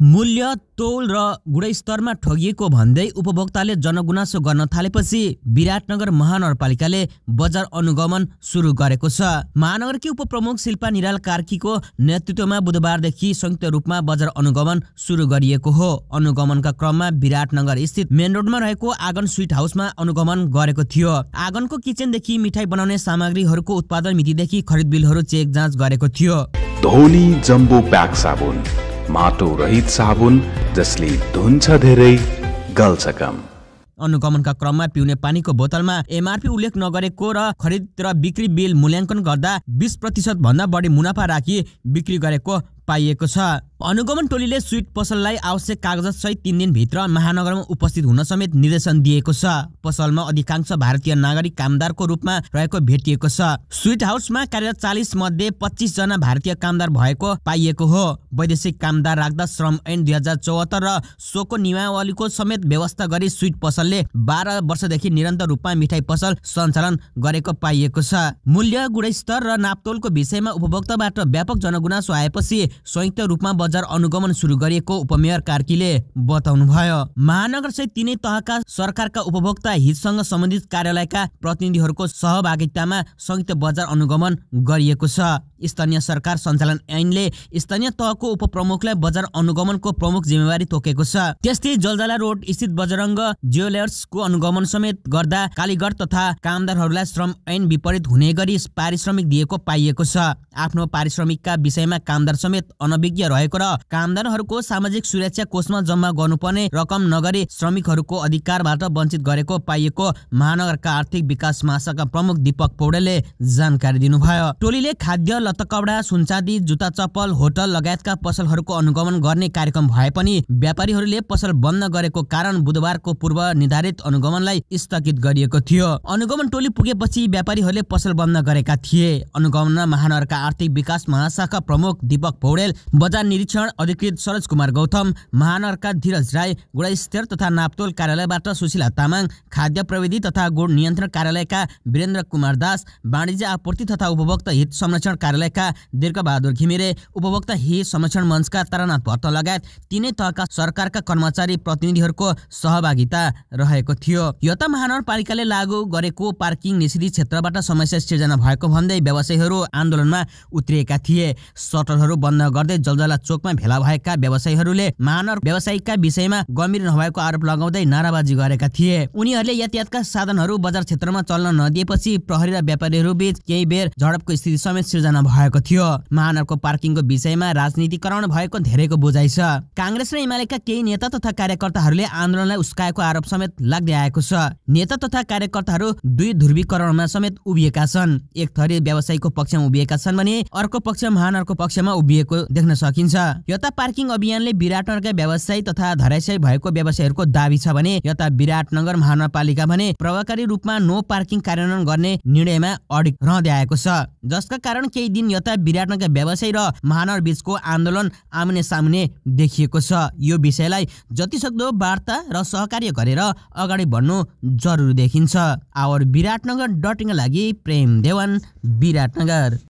मूल्य तोल र गुणस्तरमा ठगिएको भन्दै उपभोक्ताले जनगुनासो गर्न थालेपछि विराटनगर महानगरपालिकाले बजार अनुगमन सुरु गरेको छ महानगरकी उपप्रमुख शिल्पा निराल कार्कीको नेतृत्वमा बुधबारदेखि संयुक्त रूपमा बजार अनुगमन सुरु गरिएको हो अनुगमनका क्रममा विराटनगर स्थित मेन रोडमा रहेको आँगन स्विट हाउसमा अनुगमन गरेको थियो आँगनको किचनदेखि मिठाई बनाउने सामग्रीहरूको उत्पादन मितिदेखि खरिद बिलहरू चेक जाँच गरेको थियो जम्बो साबुन माटो रहित साबुन जसले धुन्छ धेरै गल्छ कम अनुगमनका क्रममा पिउने पानीको बोतलमा एमआरपी उल्लेख नगरेको र खरिद र बिक्री बिल मूल्याङ्कन गर्दा बिस प्रतिशत भन्दा बढी मुनाफा राखी बिक्री गरेको पाइएको छ अनुगमन टोलीले स्वीट पसललाई आवश्यक सहित तिन दिनभित्र महानगरमा उपस्थित हुन समेत निर्देशन दिएको छ पसलमा अधिकांश भारतीय नागरिक कामदारको रूपमा रहेको भेटिएको छ स्वीट हाउसमा कार्यरत चालिस मध्ये पच्चिस जना भारतीय कामदार भएको पाइएको हो वैदेशिक कामदार राख्दा श्रम ऐन दुई हजार चौहत्तर र सोको नियमावलीको समेत व्यवस्था गरी स्वीट पसलले बाह्र वर्षदेखि निरन्तर रूपमा मिठाई पसल सञ्चालन गरेको पाइएको छ मूल्य गुणस्तर र नापतोलको विषयमा उपभोक्ताबाट व्यापक जनगुनासो आएपछि संयुक्त रूपमा बजार अनुगमन सुरु गरिएको उपमेयर कार्कीले बताउनुभयो महानगर सहित तिनै तहका सरकारका उपभोक्ता हितसँग सम्बन्धित कार्यालयका प्रतिनिधिहरूको सहभागितामा संयुक्त बजार अनुगमन गरिएको छ स्थानीय सरकार सञ्चालन ऐनले स्थानीय तहको उपप्रमुखलाई बजार अनुगमनको प्रमुख जिम्मेवारी तोकेको छ त्यस्तै जलजला रोड स्थित बजरङ्ग ज्वेलर्सको अनुगमन समेत गर्दा कालीगढ तथा कामदारहरूलाई श्रम ऐन विपरीत हुने गरी पारिश्रमिक दिएको पाइएको छ आफ्नो पारिश्रमिकका विषयमा कामदार समेत लगायत अनभिज्ञ रहेको र कामदारहरूको सामाजिक सुरक्षा कोषमा जम्मा गर्नुपर्ने रकम नगरी श्रमिकहरूको अधिकारबाट वञ्चित गरेको पाइएको महानगरका आर्थिक विकास महाशाखा प्रमुख दीपक पौडेलले जानकारी दिनुभयो टोलीले खाद्य कपडा सुनचाँदी जुत्ता चप्पल होटल लगायतका पसलहरूको अनुगमन गर्ने कार्यक्रम भए पनि व्यापारीहरूले पसल बन्द गरेको कारण बुधबारको पूर्व निर्धारित अनुगमनलाई स्थगित गरिएको थियो अनुगमन टोली पुगेपछि व्यापारीहरूले पसल बन्द गरेका थिए अनुगमनमा महानगरका आर्थिक विकास महाशाखा प्रमुख दीपक पौडेल पौडेल बजार निरीक्षण अधिकृत सरोज कुमार गौतम महानगरका धीरज राई गुडास्तर तथा नाप्तोल कार्यालयबाट सुशीला तामाङ खाद्य प्रविधि तथा गुण नियन्त्रण कार्यालयका वीरेन्द्र कुमार दास वाणिज्य आपूर्ति तथा उपभोक्ता हित संरक्षण कार्यालयका दीर्घबहादुर घिमिरे उपभोक्ता हित संरक्षण मञ्चका तारानाथ भट्ट लगायत तिनै तहका सरकारका कर्मचारी प्रतिनिधिहरूको सहभागिता रहेको थियो यो त महानगरपालिकाले लागू गरेको पार्किङ निषेधी क्षेत्रबाट समस्या सिर्जना भएको भन्दै व्यवसायीहरू आन्दोलनमा उत्रिएका थिए सटरहरू बन्द गर्दै जलजला चोकमा भेला भएका व्यवसायीहरूले मानव व्यवसायिकका विषयमा गम्भीर नभएको आरोप लगाउँदै नाराबाजी गरेका थिए उनीहरूले यातायातका साधनहरू बजार क्षेत्रमा चल्न नदिएपछि प्रहरी र व्यापारीहरू बीच केही बेर झडपको स्थिति समेत सिर्जना भएको थियो महानगरको पार्किङको विषयमा राजनीतिकरण भएको धेरैको बुझाइ छ काङ्ग्रेस र एमालेका केही नेता तथा कार्यकर्ताहरूले आन्दोलनलाई उस्काएको आरोप समेत लाग्दै आएको छ नेता तथा कार्यकर्ताहरू दुई ध्रुवीकरणमा समेत उभिएका छन् एक थरी व्यवसायीको पक्षमा उभिएका छन् भने अर्को पक्ष महानगरको पक्षमा उभिएको भएको देख्न सकिन्छ यता पार्किङ अभियानले विराटनगरका व्यवसायी तथा धराशय भएको व्यवसायहरूको दावी छ भने यता विराटनगर महानगरपालिका भने प्रभावकारी रूपमा नो पार्किङ कार्यान्वयन गर्ने निर्णयमा अडिक रहँदै आएको छ जसका कारण केही दिन यता विराटनगरका व्यवसायी र महानगर बीचको आन्दोलन आमने सामुने देखिएको छ यो विषयलाई जति सक्दो वार्ता र सहकार्य गरेर अगाडि बढ्नु जरुरी देखिन्छ आवर विराटनगर डटिङका लागि प्रेम देवान विराटनगर